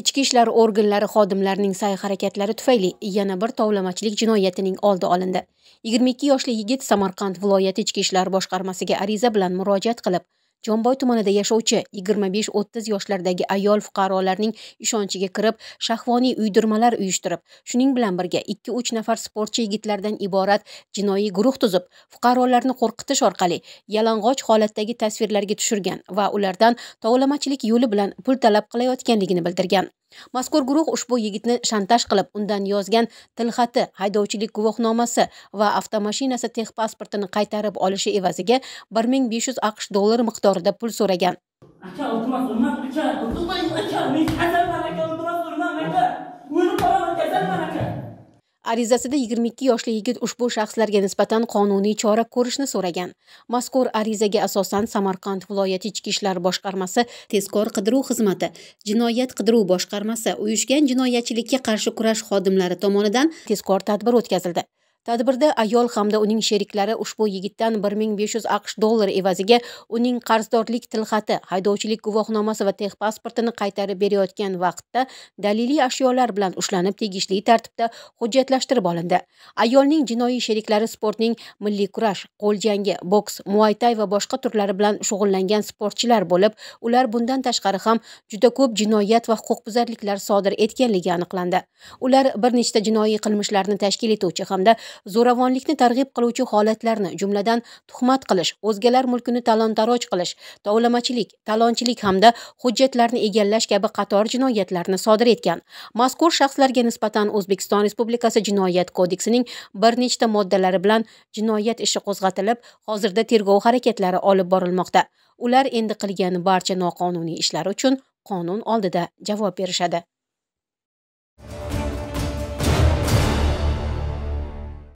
ichki ishlar organlari xodimlarining sa'y harakatlari tufayli yana bir tovlamachilik jinoyatining oldi olindi 22 yoshli yigit samarqand viloyati ichki ishlar boshqarmasiga ariza bilan murojaat qilib Jomboy tumanida yashovchi 25-30 yoshlardagi ayol fuqarolarning ishonchiga kirib, shahvoniy uydirmalar uyushtirib, shuning bilan birga 2-3 nafar sportchi yigitlardan iborat jinoiy guruh tuzib, fuqarolarni qo'rqitish orqali yalang'och holatdagi tasvirlarga tushirgan va ulardan tovlamachilik yo'li bilan pul talab qilayotganligini bildirgan. Mazkur guruh ushbu yigitni shantaj qilib, undan yozgan tilxati, haydovchilik guvohnomasi va avtomashinasi texpasportini qaytarib olishi evaziga 1500 AQSh dollari miqdorida miqdorida pul so'ragan aka o'qimas urmang aka o'qimang aka men kasalman aka o'qimas urmang aka o'lib qolaman kasalman aka arizasida 22 yoshli yigit ushbu shaxslarga nisbatan qonuniy chora ko'rishni so'ragan mazkur arizaga asosan samarqand viloyati ichki ishlar boshqarmasi tezkor qidiruv xizmati jinoyat qidiruv boshqarmasi uyushgan jinoyatchilikka qarshi kurash xodimlari tomonidan tezkor tadbir o'tkazildi tadbirda ayol hamda uning sheriklari ushbu yigitdan 1500 aqsh dollari evaziga uning qarzdorlik tilxati haydovchilik guvohnomasi va texpasportini qaytarib berayotgan vaqtda daliliy ashyolar bilan ushlanib tegishli tartibda hujjatlashtirib olindi ayolning jinoiy sheriklari sportning milliy kurash qo'l jangi boks muaytay va boshqa turlari bilan shug'ullangan sportchilar bo'lib ular bundan tashqari ham juda ko'p jinoyat va huquqbuzarliklar sodir etganligi aniqlandi ular bir nechta jinoiy qilmishlarni tashkil etuvchi hamda zo'ravonlikni targ'ib qiluvchi holatlarni jumladan tuhmat qilish o'zgalar mulkini talon taroj qilish tovlamachilik talonchilik hamda hujjatlarni egallash kabi qator jinoyatlarni sodir etgan mazkur shaxslarga nisbatan o'zbekiston respublikasi jinoyat kodeksining bir nechta moddalari bilan jinoyat ishi qo'zg'atilib hozirda tergov harakatlari olib borilmoqda ular endi qilgan barcha noqonuniy ishlari uchun qonun oldida javob berishadi